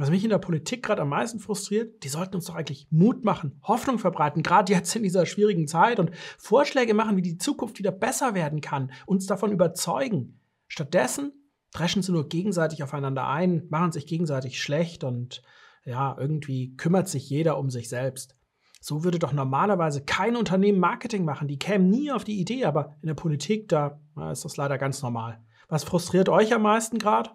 was mich in der Politik gerade am meisten frustriert, die sollten uns doch eigentlich Mut machen, Hoffnung verbreiten, gerade jetzt in dieser schwierigen Zeit und Vorschläge machen, wie die Zukunft wieder besser werden kann, uns davon überzeugen. Stattdessen dreschen sie nur gegenseitig aufeinander ein, machen sich gegenseitig schlecht und ja, irgendwie kümmert sich jeder um sich selbst. So würde doch normalerweise kein Unternehmen Marketing machen, die kämen nie auf die Idee, aber in der Politik, da na, ist das leider ganz normal. Was frustriert euch am meisten gerade?